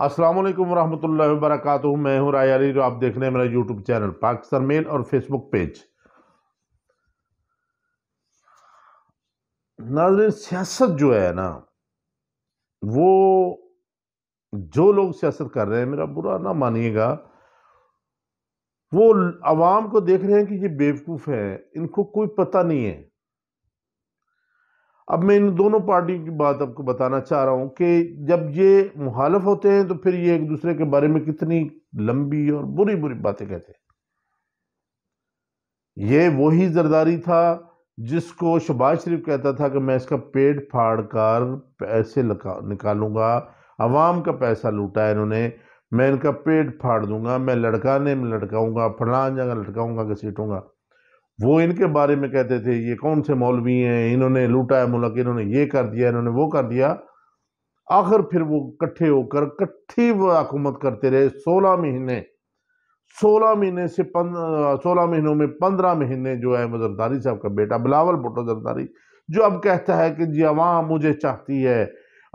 अस्सलाम वालेकुम रहमतुल्लाहि व बरकातुहू मैं हूं राय अली आप देख रहे हैं मेरा यूट्यूब चैनल पाकिस्तान मेल और फेसबुक पेज नाजरीन सियासत जो है ना वो जो लोग सियासत कर रहे हैं मेरा बुरा ना मानिएगा वो आवाम को देख रहे हैं कि ये बेवकूफ़ हैं इनको कोई पता नहीं है अब मैं इन दोनों पार्टियों की बात आपको बताना चाह रहा हूँ कि जब ये मुहालफ होते हैं तो फिर ये एक दूसरे के बारे में कितनी लंबी और बुरी बुरी बातें कहते हैं ये वही जरदारी था जिसको शबाज शरीफ कहता था कि मैं इसका पेट फाड़ कर पैसे निकालूंगा अवाम का पैसा लूटा है इन्होंने मैं इनका पेट फाड़ दूंगा मैं लड़काने में लड़काऊंगा फलान जगह लटकाऊंगा घसीटूंगा वो इनके बारे में कहते थे ये कौन से मौलवी हैं इन्होंने लूटा है मुल्क इन्होंने ये कर दिया इन्होंने वो कर दिया आखिर फिर वो इकट्ठे होकर इकट्ठी हुकूमत करते रहे सोलह महीने सोलह महीने से सोलह महीनों में पंद्रह महीने जो है मजरदारी साहब का बेटा बिलावल भुटो जरदारी जो अब कहता है कि जी अवाम मुझे चाहती है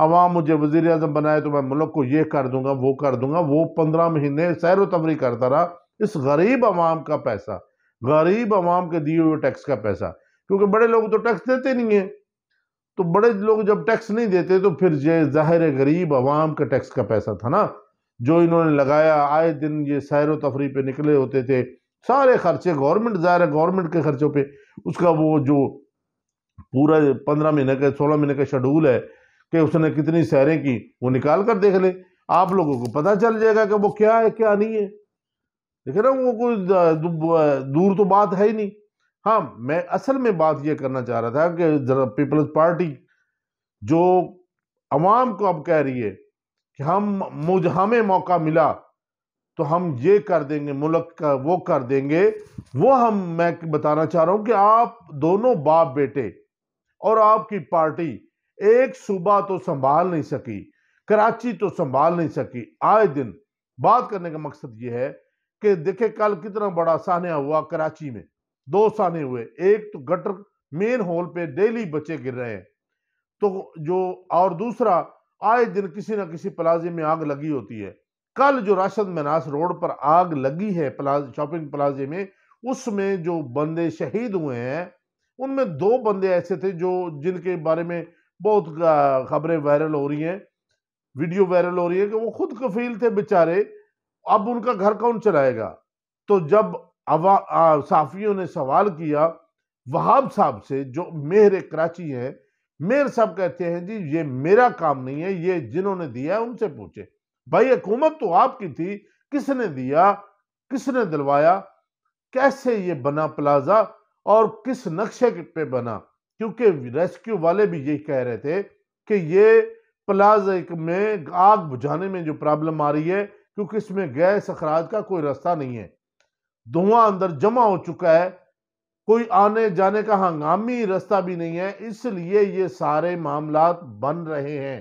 अवाम मुझे वजीर अजम बनाए तो मैं मुल्क को ये कर दूंगा वो कर दूंगा वो पंद्रह महीने सैर तफरी करता रहा इस गरीब अवाम का पैसा गरीब आवाम के दिए हुए टैक्स का पैसा क्योंकि बड़े लोग तो टैक्स देते नहीं हैं तो बड़े लोग जब टैक्स नहीं देते तो फिर ये ज़ाहिर गरीब आवाम का टैक्स का पैसा था ना जो इन्होंने लगाया आए दिन ये सैर तफरी पे निकले होते थे सारे खर्चे गवर्नमेंट ज़ाहिर है गवर्नमेंट के खर्चों पे उसका वो जो पूरा पंद्रह महीने का सोलह महीने का शेड्यूल है कि उसने कितनी सैरें की वो निकाल कर देख ले आप लोगों को पता चल जाएगा कि वो क्या है क्या नहीं है देखे ना वो कोई दूर तो बात है ही नहीं हाँ मैं असल में बात ये करना चाह रहा था कि पीपल्स पार्टी जो अवाम को अब कह रही है कि हम मुझ हमें मौका मिला तो हम ये कर देंगे मुल्क का वो कर देंगे वो हम मैं बताना चाह रहा हूँ कि आप दोनों बाप बेटे और आपकी पार्टी एक सूबा तो संभाल नहीं सकी कराची तो संभाल नहीं सकी आए दिन बात करने का मकसद ये है कि देखे कल कितना बड़ा सान्या हुआ कराची में दो साने हुए एक तो गटर मेन होल पे डेली बच्चे गिर रहे हैं तो जो और दूसरा आए दिन किसी ना किसी प्लाजे में आग लगी होती है कल जो राशद मनास रोड पर आग लगी है प्लाज शॉपिंग प्लाजे में उसमें जो बंदे शहीद हुए हैं उनमें दो बंदे ऐसे थे जो जिनके बारे में बहुत खबरें वायरल हो रही हैं वीडियो वायरल हो रही है कि वो खुद कफील थे बेचारे अब उनका घर कौन चलाएगा तो जब साफियों ने सवाल किया वहाब साहब से जो मेहर कराची है मेयर साहब कहते हैं जी ये मेरा काम नहीं है ये जिन्होंने दिया है उनसे पूछे भाई हुकूमत तो आपकी थी किसने दिया किसने दिलवाया कैसे ये बना प्लाजा और किस नक्शे पे बना क्योंकि रेस्क्यू वाले भी यही कह रहे थे कि ये प्लाजा में आग बुझाने में जो प्रॉब्लम आ रही है क्योंकि इसमें गैस अखराज का कोई रास्ता नहीं है धुआं अंदर जमा हो चुका है कोई आने जाने का हंगामी रास्ता भी नहीं है इसलिए ये सारे मामला बन रहे हैं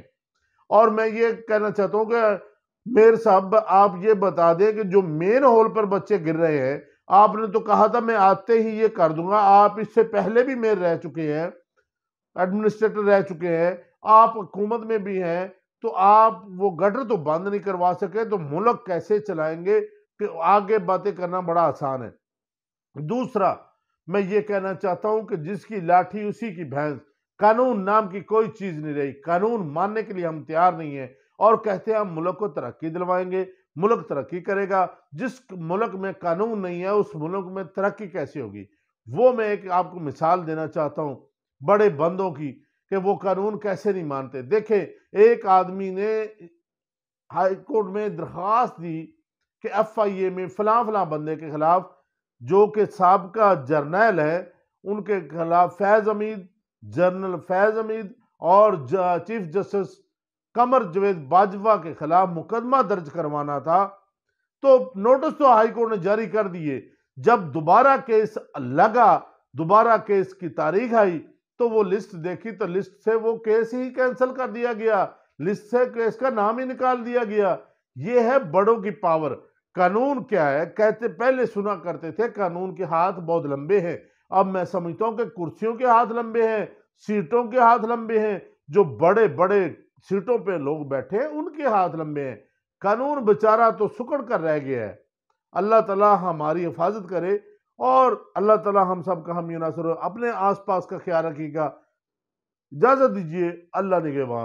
और मैं ये कहना चाहता हूं कि मेयर साहब आप ये बता दें कि जो मेन हॉल पर बच्चे गिर रहे हैं आपने तो कहा था मैं आते ही ये कर दूंगा आप इससे पहले भी मेयर रह चुके हैं एडमिनिस्ट्रेटर रह चुके हैं आप हुकूमत में भी हैं तो आप वो गटर तो बंद नहीं करवा सके तो मुल्क कैसे चलाएंगे कि आगे बातें करना बड़ा आसान है दूसरा मैं ये कहना चाहता हूं कि जिसकी लाठी उसी की भैंस कानून नाम की कोई चीज़ नहीं रही कानून मानने के लिए हम तैयार नहीं है और कहते हैं हम मुल्क को तरक्की दिलवाएंगे मुल्क तरक्की करेगा जिस मुल्क में कानून नहीं है उस मुल्क में तरक्की कैसे होगी वो मैं एक आपको मिसाल देना चाहता हूँ बड़े बंदों की कि वो कानून कैसे नहीं मानते देखें एक आदमी ने हाई कोर्ट में दरख्वास्त दी कि एफ आई ए में फलां फलां बंदे के खिलाफ जो कि सबका जर्नैल है उनके खिलाफ फैज़ अमीद जनरल फैज़ अमीद और चीफ जस्टिस कमर जवेद बाजवा के खिलाफ मुकदमा दर्ज करवाना था तो नोटिस तो हाई कोर्ट ने जारी कर दिए जब दोबारा केस लगा दोबारा केस की तारीख आई तो वो लिस्ट देखी तो लिस्ट से वो केस ही कैंसिल कर दिया गया लिस्ट से केस का नाम ही निकाल दिया गया ये है बड़ों की पावर कानून क्या है कहते पहले सुना करते थे कानून के हाथ बहुत लंबे हैं अब मैं समझता हूँ कि कुर्सियों के हाथ लंबे हैं सीटों के हाथ लंबे हैं जो बड़े बड़े सीटों पे लोग बैठे हैं उनके हाथ लंबे हैं कानून बेचारा तो सुकड़ कर रह गया है अल्लाह ताला हमारी हिफाजत करे और अल्लाह ताला हम सब का हम यूनासर अपने आसपास का ख्याल रखिएगा इजाज़त दीजिए अल्लाह निगेबान